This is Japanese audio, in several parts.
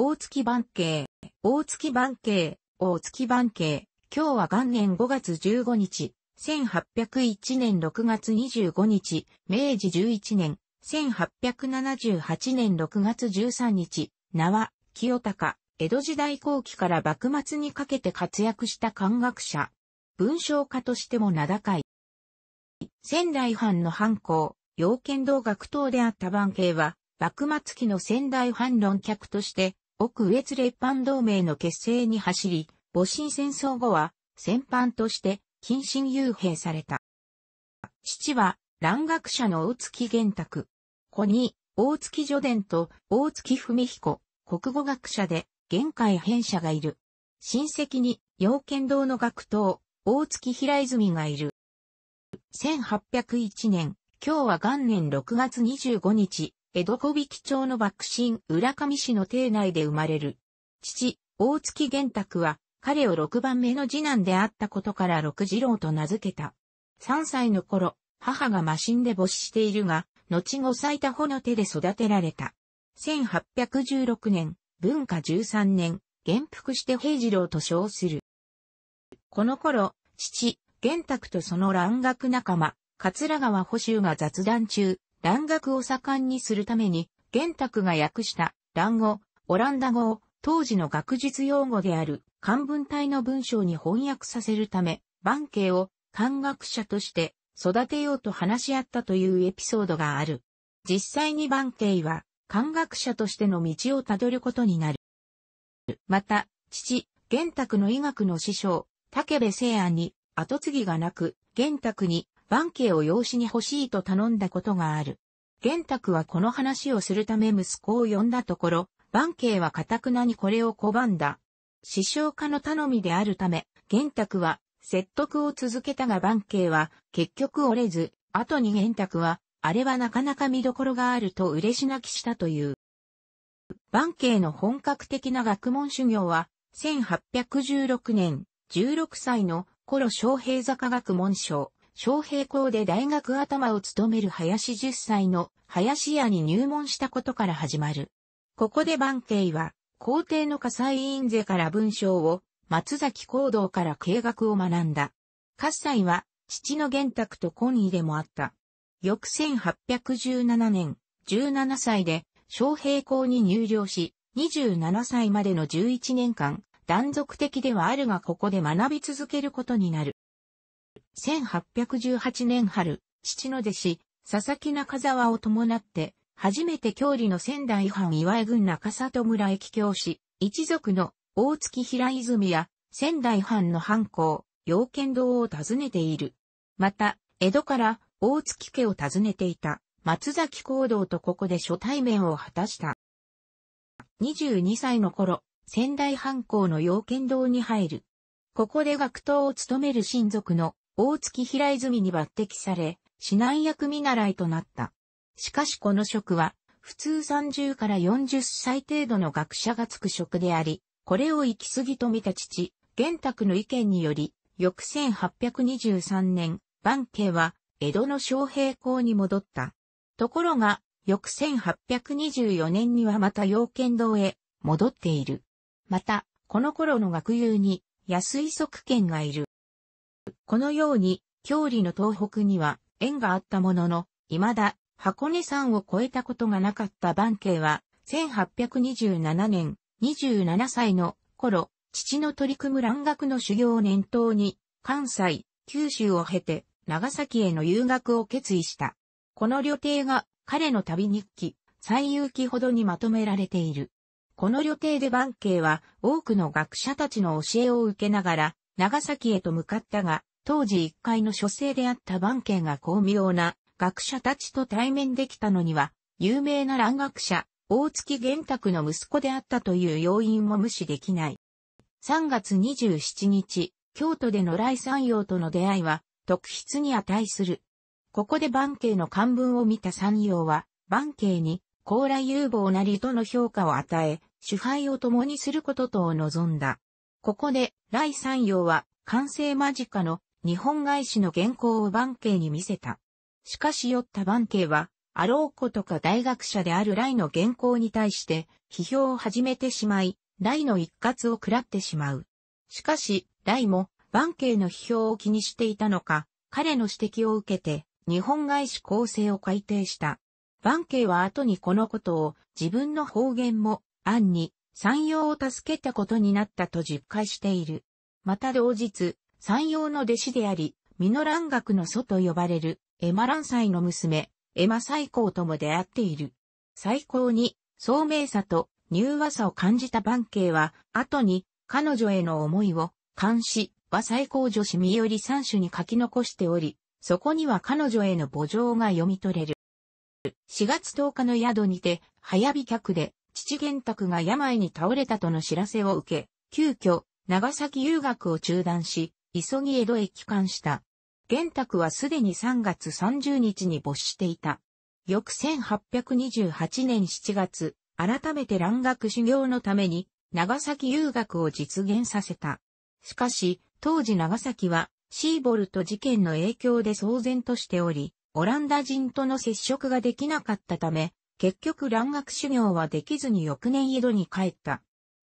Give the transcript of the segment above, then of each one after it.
大月番慶、大月番慶、大月番慶、今日は元年5月15日、1801年6月25日、明治11年、1878年6月13日、名は、清高、江戸時代後期から幕末にかけて活躍した漢学者、文章家としても名高い。仙台藩の藩校、養剣道学等であった番慶は、幕末期の仙台藩論客として、奥越列藩同盟の結成に走り、戊辰戦争後は、戦犯として、謹慎幽閉された。父は、蘭学者の大月玄卓。子に、大月助伝と大月文彦、国語学者で、玄海編者がいる。親戚に、陽剣堂の学頭、大月平泉がいる。1801年、今日は元年6月25日、江戸小引町の幕臣浦上市の邸内で生まれる。父、大月玄卓は、彼を六番目の次男であったことから六次郎と名付けた。三歳の頃、母が魔神で母子しているが、後後咲いた穂の手で育てられた。1816年、文化13年、元服して平次郎と称する。この頃、父、玄卓とその蘭学仲間、桂川補修が雑談中、蘭学を盛んにするために、玄卓が訳した蘭語、オランダ語を当時の学術用語である漢文体の文章に翻訳させるため、万慶を漢学者として育てようと話し合ったというエピソードがある。実際に万慶は漢学者としての道をたどることになる。また、父、玄卓の医学の師匠、竹部聖安に後継ぎがなく、玄卓に万慶を養子に欲しいと頼んだことがある。玄卓はこの話をするため息子を呼んだところ、万慶は堅くなにこれを拒んだ。師匠家の頼みであるため、玄卓は説得を続けたが万慶は結局折れず、後に玄卓は、あれはなかなか見どころがあると嬉し泣きしたという。万慶の本格的な学問修行は、1816年、16歳の頃昌平坂学問賞、昌平校で大学頭を務める林10歳の林家に入門したことから始まる。ここで万慶は、皇帝の火災院勢から文章を、松崎行動から計画を学んだ。喝采は、父の玄卓と婚姻でもあった。翌1817年、17歳で、昌平校に入寮し、27歳までの11年間、断続的ではあるがここで学び続けることになる。1818年春、父の弟子、佐々木中沢を伴って、初めて郷里の仙台藩岩江郡中里村へ帰郷し、一族の大月平泉や仙台藩の藩校、陽剣堂を訪ねている。また、江戸から大月家を訪ねていた松崎行動とここで初対面を果たした。22歳の頃、仙台藩校の陽剣堂に入る。ここで学徒を務める親族の大月平泉に抜擢され、指南役見習いとなった。しかしこの職は、普通30から40歳程度の学者がつく職であり、これを行き過ぎと見た父、玄卓の意見により、翌1823年、万家は、江戸の昌平校に戻った。ところが、翌1824年にはまた養剣堂へ戻っている。また、この頃の学友に安井側県がいる。このように、郷里の東北には縁があったものの、未だ箱根山を越えたことがなかった番慶は、1827年、27歳の頃、父の取り組む蘭学の修行を念頭に、関西、九州を経て、長崎への留学を決意した。この旅程が彼の旅日記、最有記ほどにまとめられている。この旅程で番慶は多くの学者たちの教えを受けながら長崎へと向かったが、当時一階の書生であった番家が巧妙な学者たちと対面できたのには、有名な蘭学者、大月玄卓の息子であったという要因も無視できない。3月27日、京都での来山陽との出会いは、特筆に値する。ここで番慶の漢文を見た山陽は、番慶に、高麗有望なりとの評価を与え、主敗を共にすることとを望んだ。ここで、来山陽は、完成間近の日本外資の原稿を番系に見せた。しかし酔った番系は、あろうことか大学者であるイの原稿に対して、批評を始めてしまい、イの一括を食らってしまう。しかし、イも、番系の批評を気にしていたのか、彼の指摘を受けて、日本外資構成を改定した。番系は後にこのことを、自分の方言も、暗に、山陽を助けたことになったと実会している。また同日、山陽の弟子であり、ミノラン学の祖と呼ばれる、エマ蘭祭の娘、エマ最高とも出会っている。最高に、聡明さと柔和さを感じた万慶は、後に、彼女への思いを、監視和最高女子身より三種に書き残しており、そこには彼女への墓情が読み取れる。4月10日の宿にて、早日客で、父玄卓が病に倒れたとの知らせを受け、急遽、長崎遊学を中断し、急ぎ江戸へ帰還した。玄卓はすでに3月30日に没していた。翌1828年7月、改めて蘭学修行のために、長崎遊学を実現させた。しかし、当時長崎は、シーボルト事件の影響で騒然としており、オランダ人との接触ができなかったため、結局蘭学修行はできずに翌年井戸に帰った。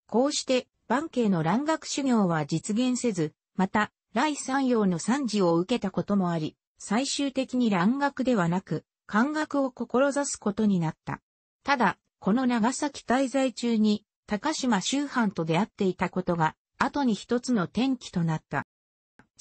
こうして、万慶の蘭学修行は実現せず、また、来三葉の三次を受けたこともあり、最終的に蘭学ではなく、漢学を志すことになった。ただ、この長崎滞在中に、高島周藩と出会っていたことが、後に一つの転機となった。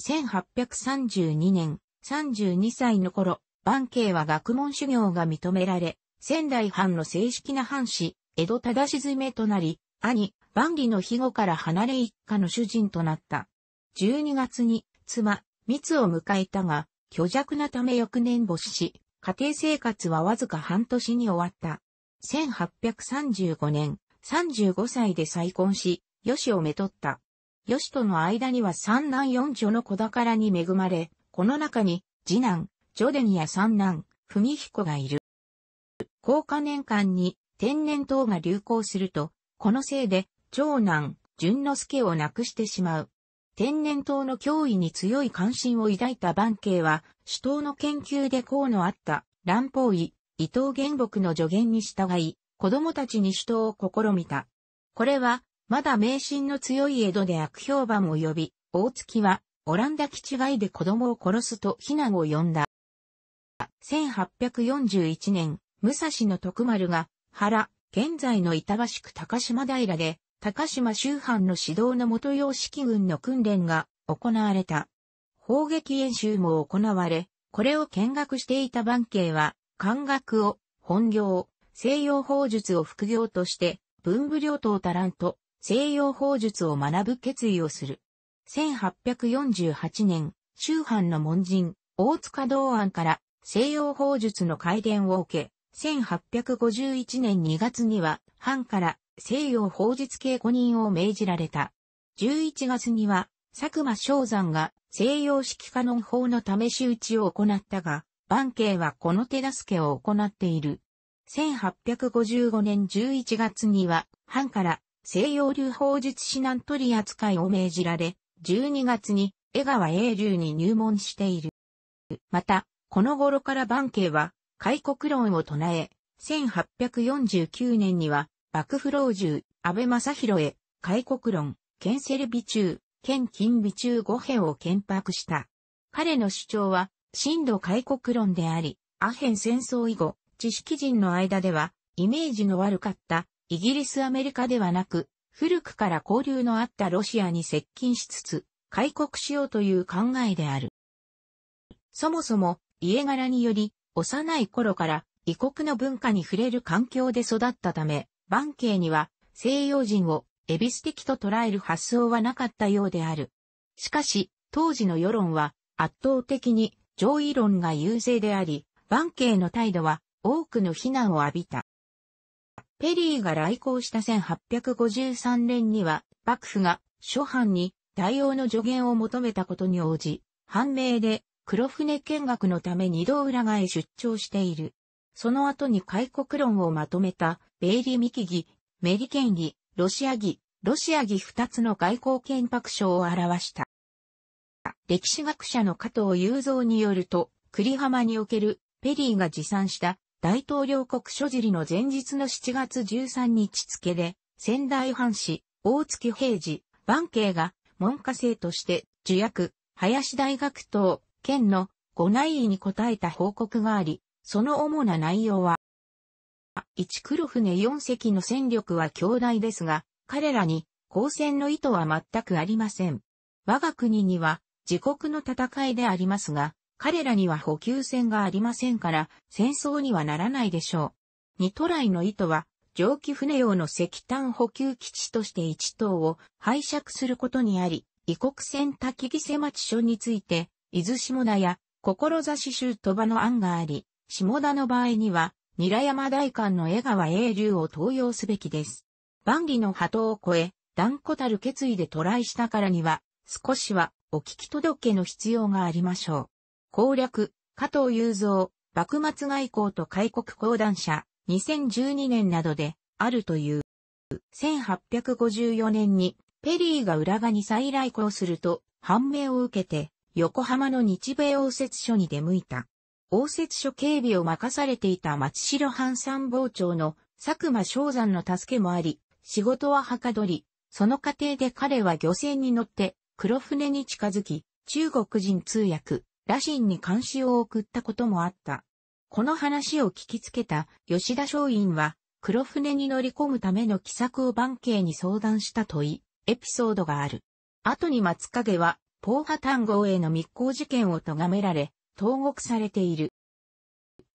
1832年、32歳の頃、万慶は学問修行が認められ、仙台藩の正式な藩士、江戸忠し詰めとなり、兄、万里の庇護から離れ一家の主人となった。12月に妻、密を迎えたが、虚弱なため翌年母子し、家庭生活はわずか半年に終わった。1835年、35歳で再婚し、吉をめとった。吉との間には三男四女の子宝に恵まれ、この中に、次男、ジョデニア三男、文彦がいる。高架年間に天然痘が流行すると、このせいで、長男、淳之助を亡くしてしまう。天然痘の脅威に強い関心を抱いた万慶は、首都の研究で功のあった、乱法医、伊藤玄木の助言に従い、子供たちに首都を試みた。これは、まだ迷信の強い江戸で悪評判を呼び、大月は、オランダ基地外で子供を殺すと非難を呼んだ。1841年、武蔵の徳丸が、原、現在の板橋区高島平で、高島周藩の指導の元様式軍の訓練が行われた。砲撃演習も行われ、これを見学していた番慶は、漢学を、本業、西洋法術を副業として、文武両党足らんと、西洋法術を学ぶ決意をする。1848年、周藩の門人、大塚道安から西洋法術の改伝を受け、1851年2月には、藩から西洋法術系古人を命じられた。11月には、佐久間昭山が西洋式カノン法の試し打ちを行ったが、万慶はこの手助けを行っている。1855年11月には、藩から西洋流法術指南取り扱いを命じられ、12月に江川英流に入門している。また、この頃から万慶は、開国論を唱え、1849年には、バクフロー銃、安倍正宏へ、開国論、県セルビ中、県近美中5編を建白した。彼の主張は、深度開国論であり、アヘン戦争以後、知識人の間では、イメージの悪かった、イギリスアメリカではなく、古くから交流のあったロシアに接近しつつ、開国しようという考えである。そもそも、家柄により、幼い頃から異国の文化に触れる環境で育ったため、万イには西洋人をエビス的と捉える発想はなかったようである。しかし、当時の世論は圧倒的に上位論が優勢であり、万イの態度は多くの非難を浴びた。ペリーが来航した1853年には、幕府が諸藩に対応の助言を求めたことに応じ、判明で黒船見学のため二度裏返へ出張している。その後に開国論をまとめた、ベイリ・ミキギ、メリケンギ、ロシアギ、ロシアギ二つの外交憲白書を表した。歴史学者の加藤雄三によると、栗浜におけるペリーが持参した大統領国所理の前日の7月13日付で、仙台藩士、大月平治、万慶が文科生として受役、林大学等、県のご内意に応えた報告があり、その主な内容は、1黒船4隻の戦力は強大ですが、彼らに交戦の意図は全くありません。我が国には自国の戦いでありますが、彼らには補給船がありませんから、戦争にはならないでしょう。ニトライの意図は、蒸気船用の石炭補給基地として1島を拝借することにあり、異国船滝木瀬町所について、伊豆下田や志州鳥羽の案があり、下田の場合には、ニラ山大官の江川英流を登用すべきです。万里の波頭を越え、断固たる決意でトライしたからには、少しはお聞き届けの必要がありましょう。攻略、加藤雄三、幕末外交と開国講談社、2012年などで、あるという。1854年に、ペリーが浦賀に再来航すると、判明を受けて、横浜の日米応接所に出向いた。応接所警備を任されていた松代藩参謀長の佐久間昭山の助けもあり、仕事ははかどり、その過程で彼は漁船に乗って黒船に近づき、中国人通訳、羅針に監視を送ったこともあった。この話を聞きつけた吉田松陰は、黒船に乗り込むための奇策を番慶に相談した問い、エピソードがある。後に松影は、ポーハ単語への密航事件を咎められ、投獄されている。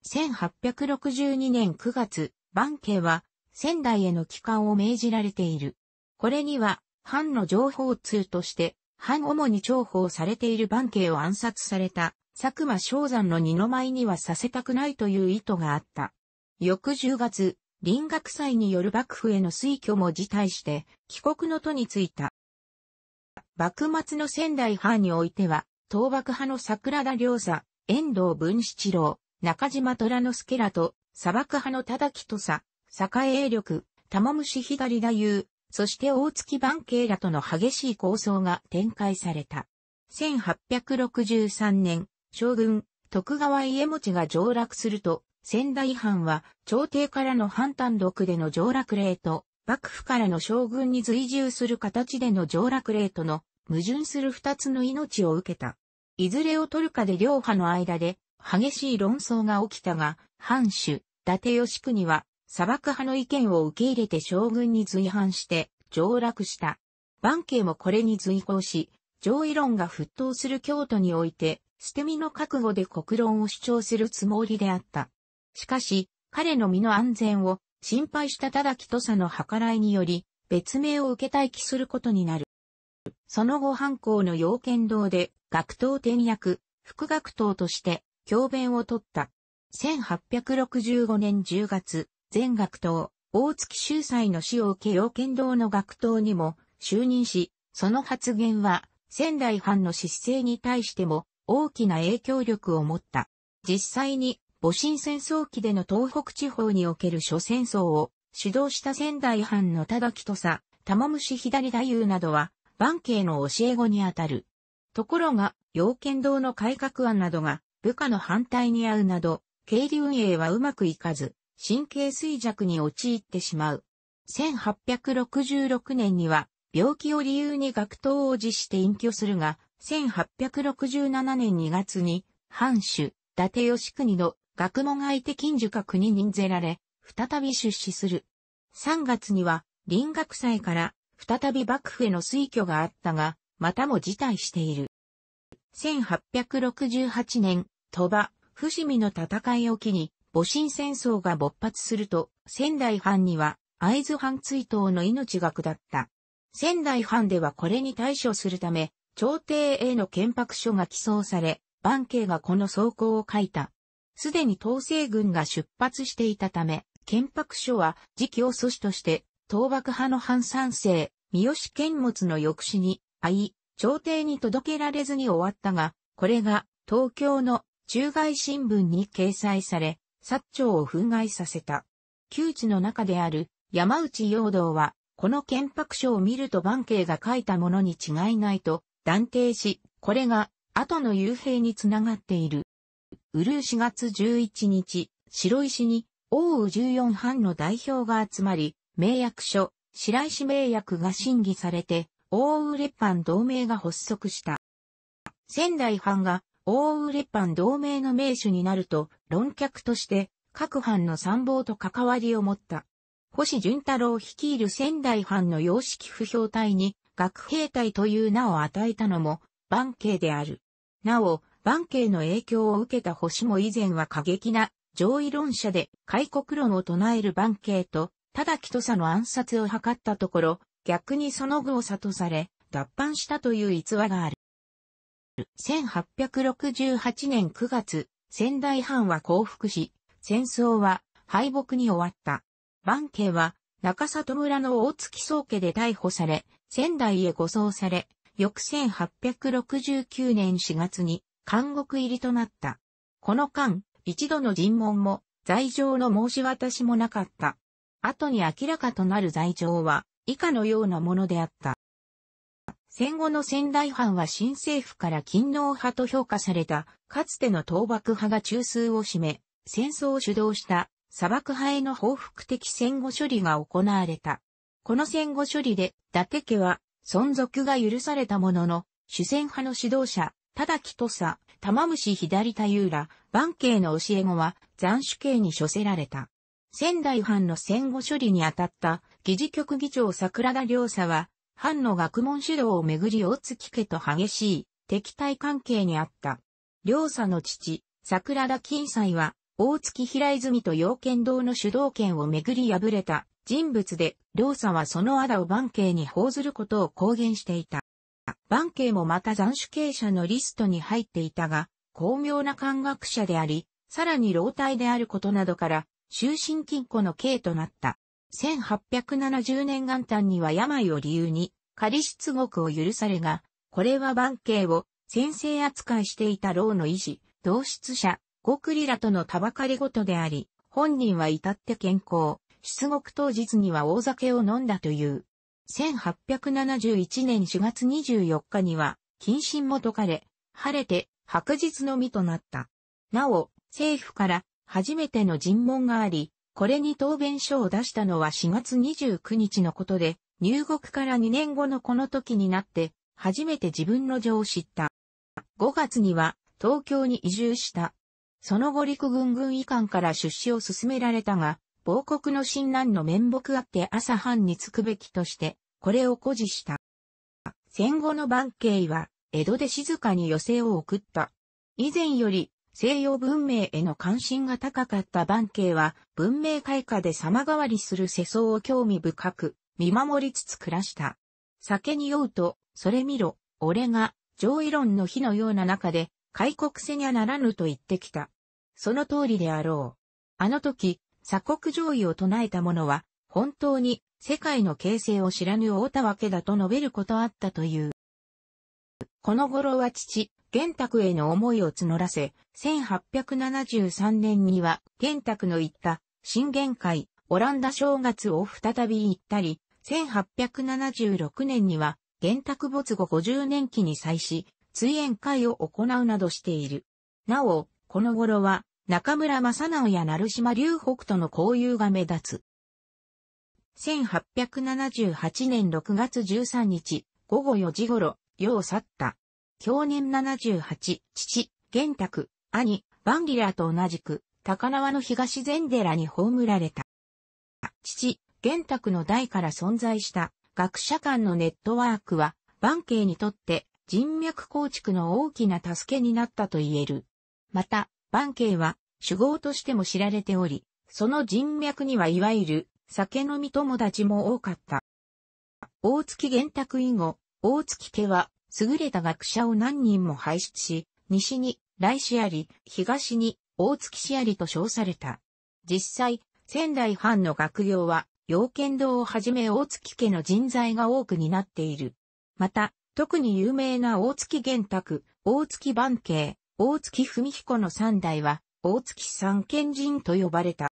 1862年9月、万慶は仙台への帰還を命じられている。これには、藩の情報通として、藩主に重宝されている万慶を暗殺された、佐久間昭山の二の舞にはさせたくないという意図があった。翌10月、林学祭による幕府への推挙も辞退して、帰国の途についた。幕末の仙台藩においては、倒幕派の桜田良佐、遠藤文七郎、中島虎之助らと、砂漠派の忠木と佐、坂栄力、玉虫左田優、そして大月番慶らとの激しい抗争が展開された。1863年、将軍、徳川家持が上落すると、仙台藩は朝廷からの反単独での上落令と、幕府からの将軍に随従する形での上落令との矛盾する二つの命を受けた。いずれを取るかで両派の間で激しい論争が起きたが、藩主、伊達義国は砂漠派の意見を受け入れて将軍に随伴して上落した。万慶もこれに随行し、上位論が沸騰する京都において、捨て身の覚悟で国論を主張するつもりであった。しかし、彼の身の安全を心配したただ木と佐の計らいにより、別名を受け待機することになる。その後犯行の要件堂で学頭転役、副学頭として教鞭を取った。1865年10月、全学頭、大月秀才の死を受け要件堂の学頭にも就任し、その発言は仙台藩の失勢に対しても大きな影響力を持った。実際に戊辰戦争期での東北地方における諸戦争を主導した仙台藩の忠木とさ、玉虫左太夫などは万慶の教え子にあたる。ところが、養剣道の改革案などが部下の反対に遭うなど、経理運営はうまくいかず、神経衰弱に陥ってしまう。1866年には、病気を理由に学徒を辞して隠居するが、1867年2月に、藩主、伊達義国の学問相手金所閣に任ぜられ、再び出資する。3月には、林学祭から再び幕府への推挙があったが、またも辞退している。1868年、鳥羽、伏見の戦いを機に、戊辰戦争が勃発すると、仙台藩には、会津藩追悼の命が下った。仙台藩ではこれに対処するため、朝廷への憲白書が寄贈され、万慶がこの草稿を書いた。すでに統制軍が出発していたため、憲白書は時期を阻止として倒幕派の反賛成、三好剣物の抑止に、あい、朝廷に届けられずに終わったが、これが東京の中外新聞に掲載され、薩長を憤慨させた。旧知の中である山内陽道は、この憲白書を見ると万慶が書いたものに違いないと断定し、これが後の幽閉につながっている。うるう4月11日、白石に、王宇14藩の代表が集まり、名役所、白石名役が審議されて、大レパ藩同盟が発足した。仙台藩が大レパ藩同盟の名手になると、論客として、各藩の参謀と関わりを持った。星淳太郎率いる仙台藩の様式不評隊に、学兵隊という名を与えたのも、万慶である。なお、万慶の影響を受けた星も以前は過激な、上位論者で、開国論を唱える万慶と、たき人さの暗殺を図ったところ、逆にその後を悟され、脱藩したという逸話がある。1868年9月、仙台藩は降伏し、戦争は敗北に終わった。万慶は中里村の大月宗家で逮捕され、仙台へ護送され、翌1869年4月に監獄入りとなった。この間、一度の尋問も、罪状の申し渡しもなかった。後に明らかとなる罪状は以下のようなものであった。戦後の仙台藩は新政府から勤労派と評価された、かつての倒幕派が中枢を占め、戦争を主導した砂漠派への報復的戦後処理が行われた。この戦後処理で、伊達家は存続が許されたものの、主戦派の指導者、忠木と佐、玉虫左田優万慶の教え子は斬首刑に処せられた。仙台藩の戦後処理にあたった議事局議長桜田良佐は、藩の学問指導をめぐり大月家と激しい敵対関係にあった。良佐の父、桜田金斎は、大月平泉と陽剣堂の主導権をめぐり破れた人物で、良佐はその仇を番慶に報ずることを公言していた。番慶もまた斬首刑者のリストに入っていたが、巧妙な漢学者であり、さらに老体であることなどから、終身禁錮の刑となった。1870年元旦には病を理由に仮出獄を許されが、これは番刑を先制扱いしていた老の医師、同室者、ゴクリラとのたばかりごとであり、本人は至って健康、出獄当日には大酒を飲んだという。1871年4月24日には、謹慎も解かれ、晴れて白日の身となった。なお、政府から初めての尋問があり、これに答弁書を出したのは4月29日のことで、入国から2年後のこの時になって、初めて自分の情を知った。5月には東京に移住した。その後陸軍軍医官から出資を勧められたが、亡国の親鸞の面目あって朝藩に着くべきとして、これを誇示した。戦後の番慶は、江戸で静かに寄せを送った。以前より西洋文明への関心が高かった万慶は、文明開化で様変わりする世相を興味深く、見守りつつ暮らした。酒に酔うと、それ見ろ、俺が、上位論の火のような中で、開国せにゃならぬと言ってきた。その通りであろう。あの時、鎖国上位を唱えた者は、本当に、世界の形成を知らぬ大たわけだと述べることあったという。この頃は父、玄卓への思いを募らせ、1873年には玄卓の行った新玄会、オランダ正月を再び行ったり、1876年には玄卓没後50年期に際し、追演会を行うなどしている。なお、この頃は中村正直や成島隆北との交友が目立つ。1878年6月13日、午後4時頃、世を去った。享年78、父、玄卓、兄、バンギラーと同じく、高輪の東禅寺に葬られた。父、玄卓の代から存在した学者間のネットワークは、万慶にとって人脈構築の大きな助けになったと言える。また、万慶は主豪としても知られており、その人脈にはいわゆる酒飲み友達も多かった。大月玄卓以後、大月家は優れた学者を何人も輩出し、西に来市あり、東に大月市ありと称された。実際、仙台藩の学業は、養剣堂をはじめ大月家の人材が多くになっている。また、特に有名な大月玄卓、大月番慶、大月文彦の三代は、大月三賢人と呼ばれた。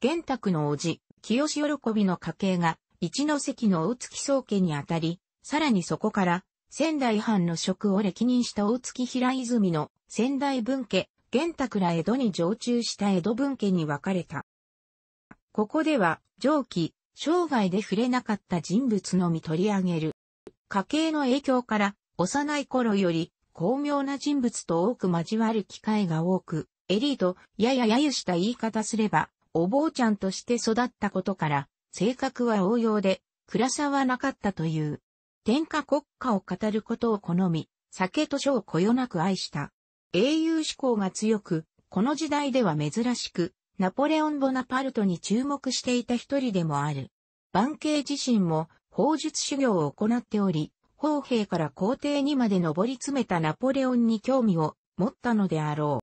玄卓の叔父、清喜喜びの家系が、一関の大月宗家にあたり、さらにそこから、仙台藩の職を歴任した大月平泉の仙台分家、玄拓ら江戸に常駐した江戸分家に分かれた。ここでは、上記、生涯で触れなかった人物のみ取り上げる。家計の影響から、幼い頃より、巧妙な人物と多く交わる機会が多く、エリート、やや揶揄した言い方すれば、お坊ちゃんとして育ったことから、性格は応用で、暗さはなかったという。天下国家を語ることを好み、酒と書をこよなく愛した。英雄志向が強く、この時代では珍しく、ナポレオン・ボナパルトに注目していた一人でもある。万慶自身も、法術修行を行っており、法兵から皇帝にまで上り詰めたナポレオンに興味を持ったのであろ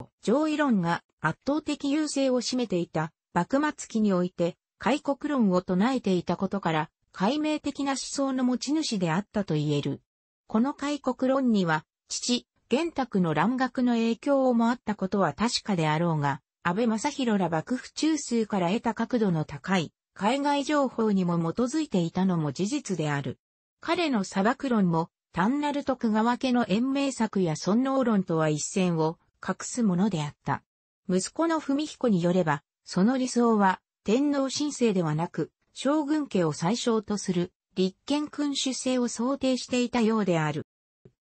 う。上位論が圧倒的優勢を占めていた幕末期において、開国論を唱えていたことから、解明的な思想の持ち主であったと言える。この開国論には、父、玄卓の乱学の影響もあったことは確かであろうが、安倍正弘ら幕府中枢から得た角度の高い、海外情報にも基づいていたのも事実である。彼の砂漠論も、単なる徳川家の延命策や尊能論とは一線を隠すものであった。息子の文彦によれば、その理想は天皇神聖ではなく、将軍家を最小とする立憲君主制を想定していたようである。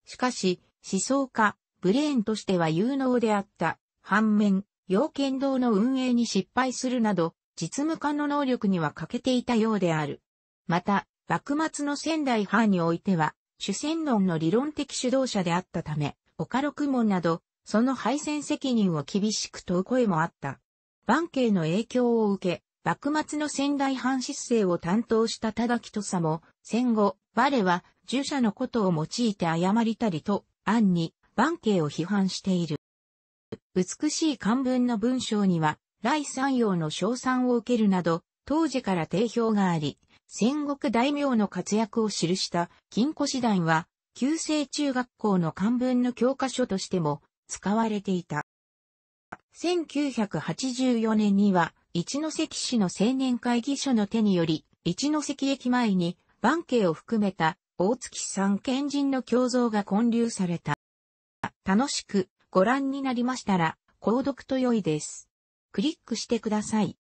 しかし、思想家、ブレーンとしては有能であった。反面、要剣道の運営に失敗するなど、実務家の能力には欠けていたようである。また、幕末の仙台藩においては、主戦論の理論的主導者であったため、岡六門など、その敗戦責任を厳しく問う声もあった。万慶の影響を受け、幕末の仙台藩執政を担当した田木土佐も、戦後、我は、従者のことを用いて謝りたりと、暗に、万慶を批判している。美しい漢文の文章には、来三陽の賞賛を受けるなど、当時から定評があり、戦国大名の活躍を記した金庫師団は、旧制中学校の漢文の教科書としても使われていた。1984年には、一関市の青年会議所の手により、一関駅前に、万慶を含めた、大月三賢人の胸像が建立された。楽しくご覧になりましたら、購読と良いです。クリックしてください。